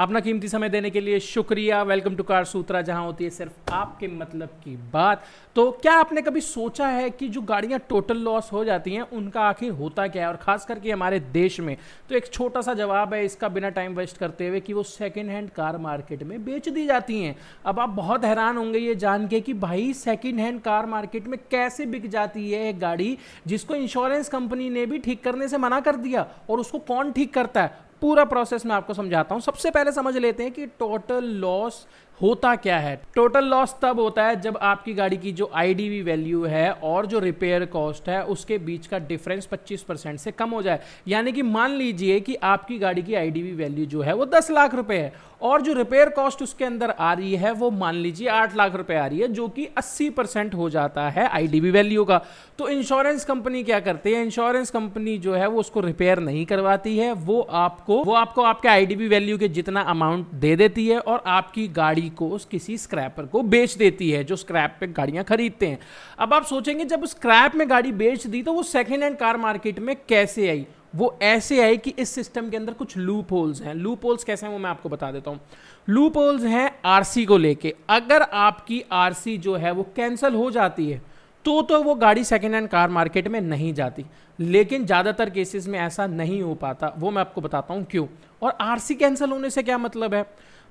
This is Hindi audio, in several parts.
अपना कीमती समय देने के लिए शुक्रिया वेलकम टू कार सूत्रा जहां होती है सिर्फ आपके मतलब की बात तो क्या आपने कभी सोचा है कि जो गाड़ियां टोटल लॉस हो जाती हैं उनका आखिर होता क्या है और खास करके हमारे देश में तो एक छोटा सा जवाब है इसका बिना टाइम वेस्ट करते हुए कि वो सेकेंड हैंड कार मार्केट में बेच दी जाती हैं अब आप बहुत हैरान होंगे ये जान के कि भाई सेकेंड हैंड कार मार्केट में कैसे बिक जाती है गाड़ी जिसको इंश्योरेंस कंपनी ने भी ठीक करने से मना कर दिया और उसको कौन ठीक करता है पूरा प्रोसेस मैं आपको समझाता हूँ सबसे पहले समझ लेते हैं कि टोटल लॉस होता क्या है टोटल लॉस तब होता है जब आपकी गाड़ी की जो आई वैल्यू है और जो रिपेयर कॉस्ट है उसके बीच का डिफरेंस 25 परसेंट से कम हो जाए यानी कि मान लीजिए कि आपकी गाड़ी की आई वैल्यू जो है वो 10 लाख रुपए है और जो रिपेयर कॉस्ट उसके अंदर आ रही है वो मान लीजिए आठ लाख रुपए आ रही है जो कि अस्सी परसेंट हो जाता है आईडीबी वैल्यू का तो इंश्योरेंस कंपनी क्या करती है इंश्योरेंस कंपनी जो है वो उसको रिपेयर नहीं करवाती है वो आपको वो आपको आपके आई वैल्यू के जितना अमाउंट दे देती है और आपकी गाड़ी गाड़ी को उस किसी स्क्रैपर को बेच देती है जो स्क्रैप पे गाड़ियां खरीदते हैं अब आप सोचेंगे जब स्क्रैप में गाड़ी बेच दी तो वो सेकेंड हैंड कार मार्केट में कैसे आई वो ऐसे आए कि इस सिस्टम के अंदर कुछ लूप होल्स हैं लूप होल्स कैसे हैं वो मैं आपको बता देता हूँ लूप होल्स हैं आरसी को लेके अगर आपकी आरसी जो है वो कैंसिल हो जाती है तो तो वो गाड़ी सेकेंड हैंड कार मार्केट में नहीं जाती लेकिन ज़्यादातर केसेस में ऐसा नहीं हो पाता वो मैं आपको बताता हूँ क्यों और आरसी कैंसिल होने से क्या मतलब है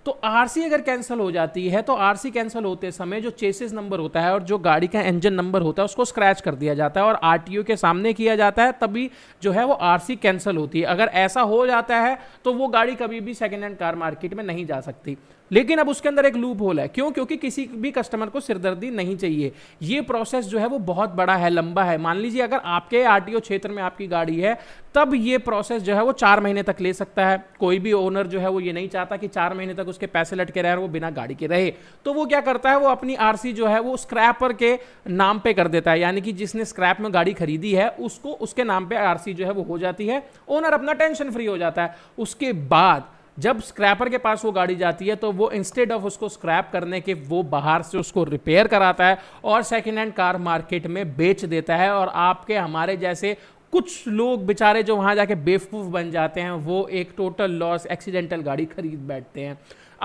तो आरसी अगर कैंसिल हो जाती है तो आरसी कैंसिल होते समय जो चेसिस नंबर होता है और जो गाड़ी का इंजन नंबर होता है उसको स्क्रैच कर दिया जाता है और ओ के सामने किया जाता है तभी जो है वो आरसी कैंसिल होती है अगर ऐसा हो जाता है तो वो गाड़ी कभी भी सेकेंड हैंड कार मार्केट में नहीं जा सकती लेकिन अब उसके अंदर एक लूप होल है क्यों क्योंकि किसी भी कस्टमर को सिरदर्दी नहीं चाहिए ये प्रोसेस जो है वो बहुत बड़ा है लंबा है मान लीजिए अगर आपके आर क्षेत्र में आपकी गाड़ी है तब ये प्रोसेस जो है वो चार महीने तक ले सकता है कोई भी ओनर जो है वो ये नहीं चाहता कि चार महीने तक उसके पैसे लटके रहे और वो बिना गाड़ी के रहे तो वो क्या करता है वो अपनी आर जो है वो स्क्रैपर के नाम पर कर देता है यानी कि जिसने स्क्रैप में गाड़ी खरीदी है उसको उसके नाम पर आर जो है वो हो जाती है ओनर अपना टेंशन फ्री हो जाता है उसके बाद जब स्क्रैपर के पास वो गाड़ी जाती है तो वो इंस्टेड ऑफ उसको स्क्रैप करने के वो बाहर से उसको रिपेयर कराता है और सेकेंड हैंड कार मार्केट में बेच देता है और आपके हमारे जैसे कुछ लोग बेचारे जो वहाँ जाके बेवकूफ़ बन जाते हैं वो एक टोटल लॉस एक्सीडेंटल गाड़ी खरीद बैठते हैं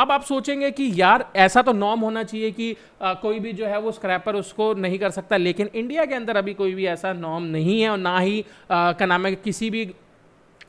अब आप सोचेंगे कि यार ऐसा तो नॉर्म होना चाहिए कि आ, कोई भी जो है वो स्क्रैपर उसको नहीं कर सकता लेकिन इंडिया के अंदर अभी कोई भी ऐसा नॉर्म नहीं है और ना ही का क्या नाम है किसी भी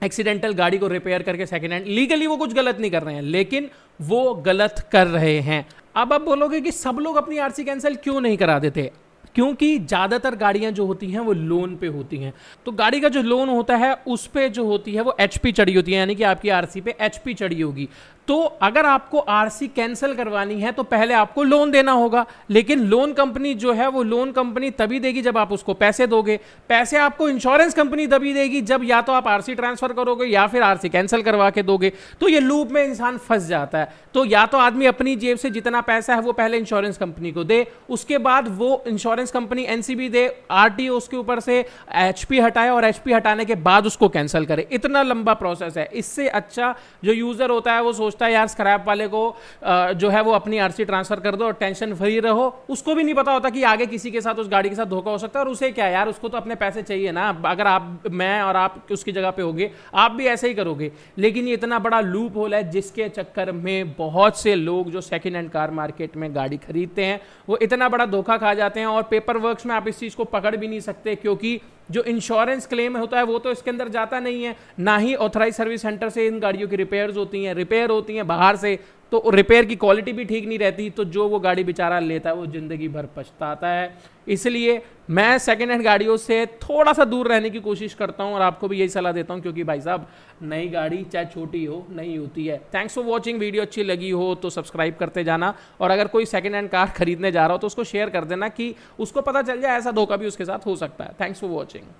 एक्सीडेंटल गाड़ी को रिपेयर करके सेकेंड हैंड लीगली वो कुछ गलत नहीं कर रहे हैं लेकिन वो गलत कर रहे हैं अब आप बोलोगे कि सब लोग अपनी आरसी कैंसिल क्यों नहीं करा देते क्योंकि ज़्यादातर गाड़ियाँ जो होती हैं वो लोन पे होती हैं तो गाड़ी का जो लोन होता है उस पर जो होती है वो एच चढ़ी होती है यानी कि आपकी आर पे एच चढ़ी होगी तो अगर आपको आर कैंसिल करवानी है तो पहले आपको लोन देना होगा लेकिन लोन कंपनी जो है वो लोन कंपनी तभी देगी जब आप उसको पैसे दोगे पैसे आपको इंश्योरेंस कंपनी तभी देगी जब या तो आप आर ट्रांसफर करोगे या फिर आर कैंसिल करवा के दोगे तो ये लूप में इंसान फंस जाता है तो या तो आदमी अपनी जेब से जितना पैसा है वो पहले इंश्योरेंस कंपनी को दे उसके बाद वो इंश्योरेंस इंश्योरेंस कंपनी एनसीबी दे आरटी उसके ऊपर से एचपी हटाए और एचपी हटाने के बाद उसको कैंसिल करे इतना लंबा प्रोसेस है इससे अच्छा जो यूजर होता है वो सोचता है यार स्क्रैप वाले को जो है वो अपनी आरसी ट्रांसफर कर दो और टेंशन फ्री रहो उसको भी नहीं पता होता कि आगे किसी के साथ उस गाड़ी के साथ धोखा हो सकता है और उसे क्या यार उसको तो अपने पैसे चाहिए ना अगर आप मैं और आप उसकी जगह पे होगे आप भी ऐसे ही करोगे लेकिन ये इतना बड़ा लूप होल है जिसके चक्कर में बहुत से लोग जो सेकेंड हैंड कार मार्केट में गाड़ी खरीदते हैं वो इतना बड़ा धोखा खा जाते हैं और पेपर वर्क्स में आप इस चीज़ को पकड़ भी नहीं सकते क्योंकि जो इंश्योरेंस क्लेम होता है वो तो इसके अंदर जाता नहीं है ना ही ऑथराइज सर्विस सेंटर से इन गाड़ियों की रिपेयर्स होती हैं रिपेयर होती हैं बाहर से तो रिपेयर की क्वालिटी भी ठीक नहीं रहती तो जो वो गाड़ी बेचारा लेता है वो ज़िंदगी भर पछताता है इसलिए मैं सेकेंड हैंड गाड़ियों से थोड़ा सा दूर रहने की कोशिश करता हूँ और आपको भी यही सलाह देता हूँ क्योंकि भाई साहब नई गाड़ी चाहे छोटी हो नहीं होती है थैंक्स फॉर वॉचिंग वीडियो अच्छी लगी हो तो सब्सक्राइब करते जाना और अगर कोई सेकेंड हैंड कार खरीदने जा रहा हो तो उसको शेयर कर देना कि उसको पता चल जाए ऐसा धोखा भी उसके साथ हो सकता है थैंक्स फॉर वॉचिंग